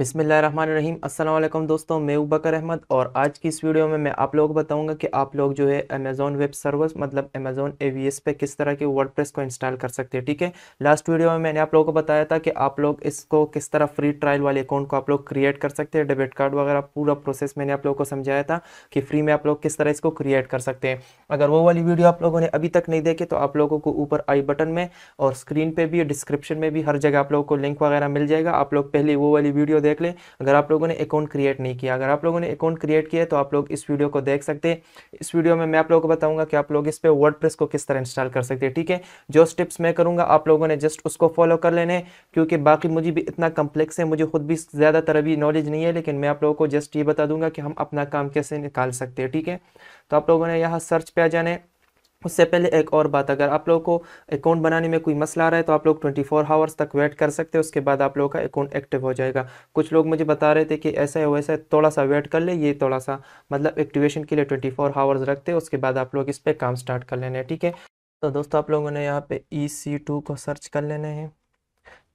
बिसमीम अल्लाम दोस्तों मैं उबकर अहमद और आज की इस वीडियो में मैं आप लोग को बताऊंगा कि आप लोग जो है अमेज़ॉन वेब सर्विस मतलब अमेज़ॉन ए पे किस तरह के वर्डप्रेस को इंस्टॉल कर सकते हैं ठीक है लास्ट वीडियो में मैंने आप लोगों को बताया था कि आप लोग इसको किस तरह फ्री ट्रायल वाले अकाउंट को आप लोग क्रिएट कर सकते हैं डेबिट कार्ड वगैरह पूरा प्रोसेस मैंने आप लोग को समझाया था कि फ्री में आप लोग किस तरह इसको क्रिएट कर सकते हैं अगर वो वाली वीडियो आप लोगों ने अभी तक नहीं देखी तो आप लोगों को ऊपर आई बटन में और स्क्रीन पर भी डिस्क्रिप्शन में भी हर जगह आप लोगों को लिंक वगैरह मिल जाएगा आप लोग पहले वो वाली वीडियो देख लें अगर आप लोगों ने अकाउंट क्रिएट नहीं किया अगर आप लोगों ने अकाउंट क्रिएट किया तो आप लोग इस वीडियो को देख सकते हैं इस वीडियो में मैं आप लोगों को बताऊंगा कि आप लोग इस पर वर्ड को किस तरह इंस्टॉल कर सकते हैं ठीक है जो स्टेप्स मैं करूँगा आप लोगों ने जस्ट उसको फॉलो कर लेने क्योंकि बाकी मुझे भी इतना कम्प्लेक्स है मुझे खुद भी ज़्यादातर अभी नॉलेज नहीं है लेकिन मैं आप लोगों को जस्ट ये बता दूंगा कि हम अपना काम कैसे निकाल सकते हैं ठीक है तो आप लोगों ने यहाँ सर्च पे आ जाना है उससे पहले एक और बात अगर आप लोगों को अकाउंट बनाने में कोई मसला आ रहा है तो आप लोग 24 फोर आवर्स तक वेट कर सकते हैं उसके बाद आप लोगों का अकाउंट एक्टिव हो जाएगा कुछ लोग मुझे बता रहे थे कि ऐसा है वैसा है थोड़ा सा वेट कर ले ये थोड़ा सा मतलब एक्टिवेशन के लिए 24 फोर आवर्स रखते हैं उसके बाद आप लोग इस पर काम स्टार्ट कर लेने ठीक है तो दोस्तों आप लोगों ने यहाँ पे ई सी टू को सर्च कर लेना है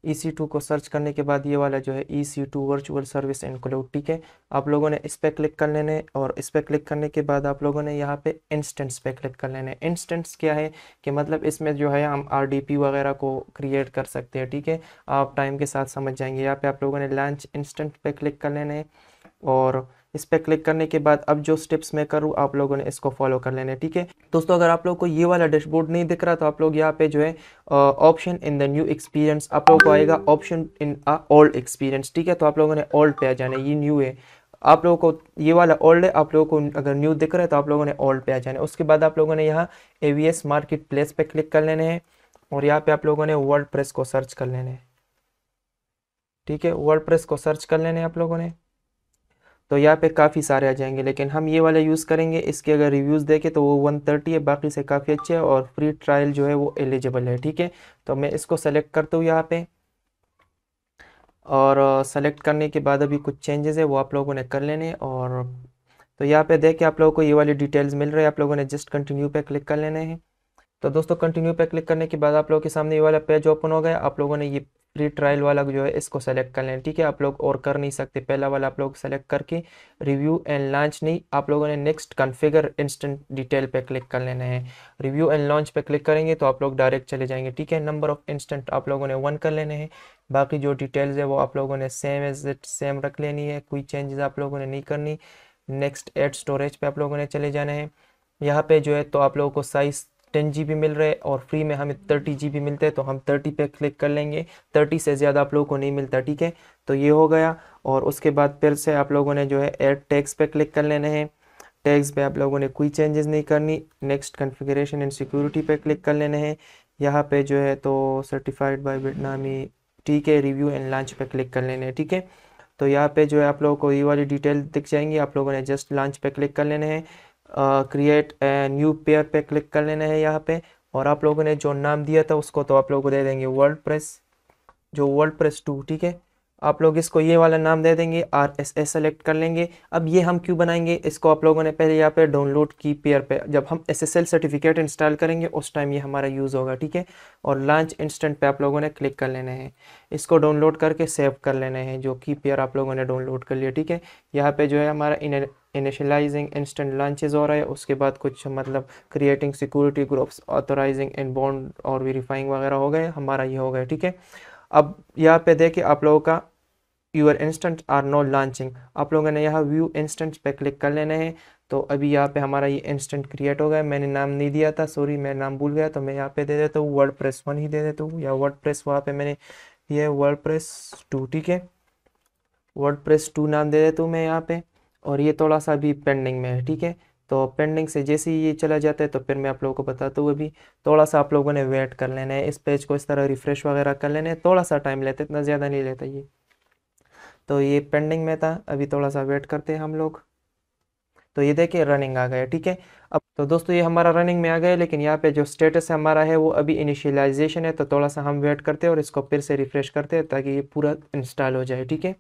EC2 को सर्च करने के बाद ये वाला जो है EC2 वर्चुअल सर्विस क्लाउड ठीक है आप लोगों ने इस पर क्लिक कर लेने और इस पर क्लिक करने के बाद आप लोगों ने यहाँ पे इंस्टेंट्स पे क्लिक कर लेने इंस्टेंट्स क्या है कि मतलब इसमें जो है हम आर वगैरह को क्रिएट कर सकते हैं ठीक है आप टाइम के साथ समझ जाएंगे यहाँ पे आप लोगों ने लॉन्च इंस्टेंट पे क्लिक कर लेने और इस पर क्लिक करने के बाद अब जो स्टेप्स मैं करूँ आप लोगों ने इसको फॉलो कर लेना है ठीक है दोस्तों अगर आप लोग को ये वाला डैशबोर्ड नहीं दिख रहा तो आप लोग यहाँ पे जो है option in the new experience आप लोग को आएगा option in a old experience ठीक है तो आप लोगों ने ओल्ड पे आ जाना ये न्यू है आप लोगों को ये वाला ओल्ड है आप लोगों को अगर न्यू दिख रहा है तो आप लोगों ने ओल्ड पे आ जाना है उसके बाद आप लोगों ने यहाँ A V S marketplace पर क्लिक कर लेने हैं और यहाँ पे आप लोगों ने वर्ल्ड प्रेस को सर्च कर लेना है ठीक है वर्ल्ड प्रेस को सर्च कर लेने आप लोगों ने तो यहाँ पे काफ़ी सारे आ जाएंगे लेकिन हम ये वाले यूज़ करेंगे इसके अगर रिव्यूज़ देखें तो वो वन थर्टी है बाकी से काफ़ी अच्छे है और फ्री ट्रायल जो है वो एलिजिबल है ठीक है तो मैं इसको सेलेक्ट करता हूँ यहाँ पे और सेलेक्ट करने के बाद अभी कुछ चेंजेस है वो आप लोगों ने कर लेने और तो यहाँ पे देख के आप लोगों को ये वाली डिटेल्स मिल रही है आप लोगों ने जस्ट कंटिन्यू पे क्लिक कर लेने हैं तो दोस्तों कंटिन्यू पे क्लिक करने के बाद आप लोगों के सामने ये वाला पेज ओपन हो गया आप लोगों ने ये फ्री ट्रायल वाला जो है इसको सेलेक्ट कर लें ठीक है आप लोग और कर नहीं सकते पहला वाला आप लोग सेलेक्ट करके रिव्यू एंड लॉन्च नहीं आप लोगों ने नेक्स्ट कन्फिगर इंस्टेंट डिटेल पे क्लिक कर लेना है रिव्यू एंड लॉन्च पे क्लिक करेंगे तो आप लोग डायरेक्ट चले जाएंगे ठीक है नंबर ऑफ इंस्टेंट आप लोगों ने वन कर लेने हैं बाकी जो डिटेल्स है वो आप लोगों ने सेम एज इट सेम रख लेनी है कोई चेंजेस आप लोगों ने नहीं करनी नेक्स्ट एड स्टोरेज पर आप लोगों ने चले जाना है यहाँ पे जो है तो आप लोगों को साइज़ टेन जी मिल रहे और फ्री में हमें थर्टी जी मिलते हैं तो हम थर्टी पे क्लिक कर लेंगे थर्टी से ज़्यादा आप लोगों को नहीं मिलता ठीक है तो ये हो गया और उसके बाद फिर से आप लोगों ने जो है एड टैक्स पे क्लिक कर लेने हैं टैक्स पे आप लोगों ने कोई चेंजेस नहीं करनी नेक्स्ट कन्फिग्रेशन एंड सिक्योरिटी पे क्लिक कर लेने हैं यहाँ पर जो है तो सर्टिफाइड बाई वियतनामी ठीक है रिव्यू एंड लॉन्च पे क्लिक कर लेने हैं ठीक है तो यहाँ पे जो है आप लोगों को ये वाली डिटेल दिख जाएंगी आप लोगों ने जस्ट लॉन्च पे क्लिक कर लेने हैं क्रिएट न्यू पेयर पे क्लिक कर लेना है यहाँ पे और आप लोगों ने जो नाम दिया था उसको तो आप लोग को दे देंगे वर्ल्ड प्रेस जो वर्ल्ड प्रेस टू ठीक है आप लोग इसको ये वाला नाम दे देंगे आर एस एस सेलेक्ट कर लेंगे अब ये हम क्यों बनाएंगे इसको आप लोगों ने पहले यहाँ पे डाउनलोड की पेयर पे जब हम S S L certificate install करेंगे उस टाइम ये हमारा यूज़ होगा ठीक है और लॉन्च इंस्टेंट पे आप लोगों ने क्लिक कर लेने हैं इसको डाउनलोड करके सेव कर लेने हैं जो की पेयर आप लोगों ने डाउनलोड कर लिया ठीक है यहाँ पर जो है हमारा इनिशलाइजिंग इंस्टेंट लॉन्चेज हो रहा है उसके बाद कुछ मतलब creating security groups authorizing and bond और वेरीफाइंग वगैरह हो गए हमारा ये हो गया ठीक है अब यहाँ पे देखिए आप लोगों का your instance are now launching आप लोगों ने यहाँ व्यू इंस्टेंट पे क्लिक कर लेने हैं तो अभी यहाँ पे हमारा ये इंस्टेंट क्रिएट हो गया मैंने नाम नहीं दिया था सॉरी मैं नाम भूल गया तो मैं यहाँ पे दे देता हूँ वर्ड प्रेस वन ही दे देता हूँ या वर्ड प्रेस वहाँ पे मैंने ये वर्ड प्रेस टू ठीक है वर्ड प्रेस टू नाम दे देता हूँ मैं यहाँ पे और ये थोड़ा सा भी पेंडिंग में है ठीक है तो पेंडिंग से जैसे ही ये चला जाता है तो फिर मैं आप लोगों को बताता हूँ अभी थोड़ा सा आप लोगों ने वेट कर लेना है इस पेज को इस तरह रिफ़्रेश वगैरह कर लेना है थोड़ा सा टाइम लेते इतना ज़्यादा नहीं लेता ये तो ये पेंडिंग में था अभी थोड़ा सा वेट करते हैं हम लोग तो ये देखिए रनिंग आ गया ठीक है अब तो दोस्तों ये हमारा रनिंग में आ गया लेकिन यहाँ पे जो स्टेटस हमारा है वो अभी इनिशियलाइजेशन है तो थोड़ा सा हम वेट करते हैं और इसको फिर से रिफ़्रेश करते हैं ताकि ये पूरा इंस्टॉल हो जाए ठीक है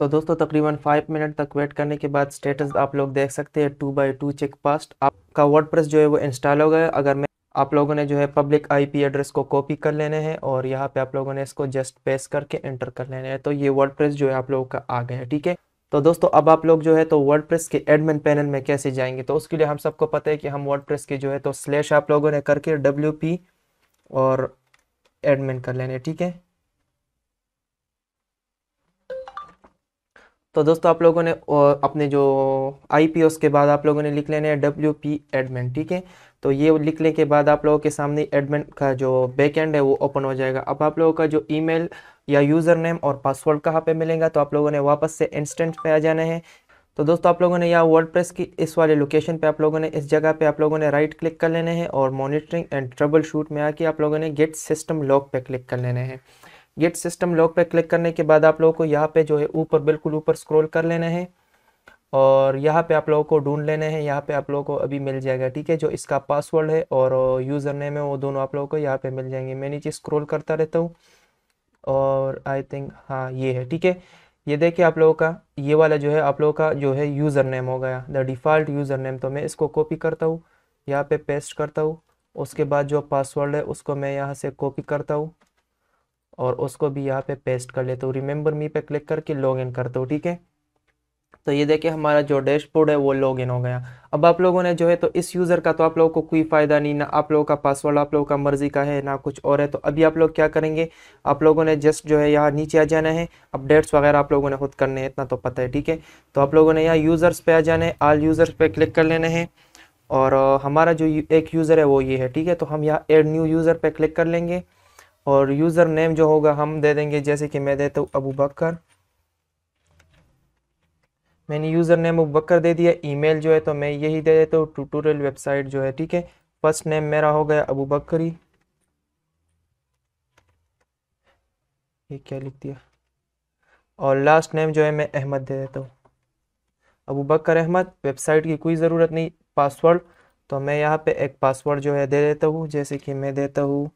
तो दोस्तों तकरीबन फाइव मिनट तक वेट करने के बाद स्टेटस आप लोग देख सकते हैं two by two check past आपका वर्ड जो है वो इंस्टॉल हो गया अगर मैं आप लोगों ने जो है पब्लिक आईपी एड्रेस को कॉपी कर लेने हैं और यहाँ पे आप लोगों ने इसको जस्ट पेस्ट करके एंटर कर लेने हैं तो ये वर्ड जो है आप लोगों का आ गया है ठीक है तो दोस्तों अब आप लोग जो है तो प्रेस के एडमिन पैनल में कैसे जाएंगे तो उसके लिए हम सबको पता है कि हम वर्ड के जो है तो स्लैश आप लोगों ने करके डब्ल्यू और एडमिन कर लेने ठीक है तो दोस्तों आप लोगों ने अपने जो आई पी के बाद आप लोगों ने लिख लेने हैं डब्ल्यू पी एडमिन ठीक है तो ये लिखने के बाद आप लोगों के सामने एडमिन का जो बैक एंड है वो ओपन हो जाएगा अब आप लोगों का जो ईमेल या यूज़र नेम और पासवर्ड कहाँ पे मिलेगा तो आप लोगों ने वापस से इंस्टेंट पे आ जाना है तो दोस्तों आप लोगों ने यहाँ प्रेस की इस वाले लोकेशन पे आप लोगों ने इस जगह पे आप लोगों ने राइट क्लिक कर लेने हैं और मॉनिटरिंग एंड ट्रबल शूट में आके आप लोगों ने गेट सिस्टम लॉक पे क्लिक कर लेने हैं गेट सिस्टम लॉक पे क्लिक करने के बाद आप लोगों को यहाँ पे जो है ऊपर बिल्कुल ऊपर स्क्रॉल कर लेना है और यहाँ पे आप लोगों को ढूंढ लेने हैं यहाँ पे आप लोगों को अभी मिल जाएगा ठीक है जो इसका पासवर्ड है और यूज़र uh, नेम है वो दोनों आप लोगों को यहाँ पे मिल जाएंगे मैं नीचे स्क्रॉल करता रहता हूँ और आई थिंक हाँ ये है ठीक है ये देखिए आप लोगों का ये वाला जो है आप लोगों का जो है यूज़र नेम हो गया द डिफ़ॉल्ट यूज़र नेम तो मैं इसको कॉपी करता हूँ यहाँ पे पेस्ट करता हूँ उसके बाद जो पासवर्ड है उसको मैं यहाँ से कॉपी करता हूँ और उसको भी यहाँ पे पेस्ट कर लेते हो रिमेंबर मी पे क्लिक करके लॉग इन करते हो ठीक है तो ये देखिए हमारा जो डैशबोर्ड है वो लॉग इन हो गया अब आप लोगों ने जो है तो इस यूज़र का तो आप लोगों को कोई फ़ायदा नहीं ना आप लोगों का पासवर्ड आप लोगों का मर्ज़ी का है ना कुछ और है तो अभी आप लोग क्या करेंगे आप लोगों ने जस्ट जो है यहाँ नीचे आ जाना है अपडेट्स वगैरह आप लोगों ने खुद करने हैं इतना तो पता है ठीक है तो आप लोगों ने यहाँ यूज़र्स पे आ जाना है आल यूज़र्स पर क्लिक कर लेना है और हमारा जो एक यूज़र है वो ये है ठीक है तो हम यहाँ एड न्यू यूज़र पर क्लिक कर लेंगे और यूज़र नेम जो होगा हम दे देंगे जैसे कि मैं देता हूँ अबू बकर मैंने यूज़र नेम अबू बकर दे दिया ईमेल जो है तो मैं यही दे देता हूँ ट्यूटोरियल वेबसाइट जो है ठीक है फर्स्ट नेम मेरा हो गया अबू ही ये क्या लिख दिया और लास्ट नेम जो है मैं अहमद दे देता हूँ अबू बकर अहमद वेबसाइट की कोई ज़रूरत नहीं पासवर्ड तो मैं यहाँ पे एक पासवर्ड जो है दे देता हूँ जैसे कि मैं देता हूँ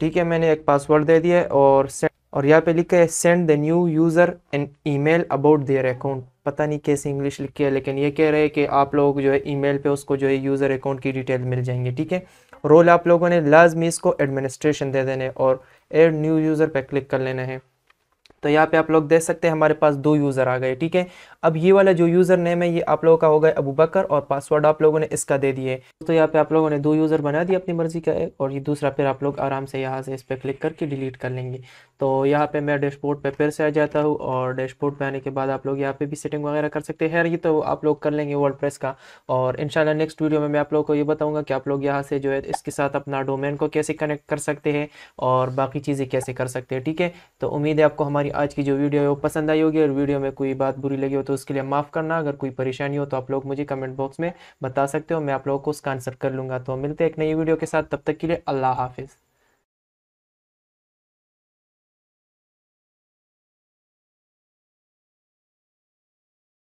ठीक है मैंने एक पासवर्ड दे दिया और और यहाँ पे लिखा है send the new user an email about their account पता नहीं कैसे इंग्लिश लिखी है लेकिन ये कह रहे हैं कि आप लोग जो है ईमेल पे उसको जो है यूज़र अकाउंट की डिटेल मिल जाएंगे ठीक है रोल आप लोगों ने लाजमी इसको एडमिनिस्ट्रेशन दे देने और एड न्यू यूज़र पे क्लिक कर लेना है तो यहाँ पे आप लोग देख सकते हैं हमारे पास दो यूज़र आ गए ठीक है अब ये वाला जो यूज़र नेम है ये आप लोगों का गया अबू बकर और पासवर्ड आप लोगों ने इसका दे दिए तो यहाँ पे आप लोगों ने दो यूज़र बना दिया अपनी मर्ज़ी का एक और ये दूसरा फिर आप लोग आराम से यहाँ से इस पर क्लिक करके डिलीट कर लेंगे तो यहाँ पे मैं डैशबोर्ड पर फिर से आ जाता हूँ और डैशबोर्ड पर आने के बाद आप लोग यहाँ पे भी सेटिंग वगैरह कर सकते हैं ये तो आप लोग कर लेंगे प्रेस का और इंशाल्लाह नेक्स्ट वीडियो में मैं आप लोगों को ये बताऊँगा कि आप लोग यहाँ से जो है इसके साथ अपना डोमेन को कैसे कनेक्ट कर सकते हैं और बाकी चीज़ें कैसे कर सकते हैं ठीक है तो उम्मीद है आपको हमारी हमारी आज की जो वीडियो है वो पसंद आई होगी और वीडियो में कोई बात बुरी लगी हो तो उसके लिए माफ़ करना अगर कोई परेशानी हो तो आप लोग मुझे कमेंट बॉक्स में बता सकते हो मैं आप लोगों को उसका आंसर कर लूँगा तो मिलते हैं एक नई वीडियो के साथ तब तक के लिए अल्लाह हाफिज़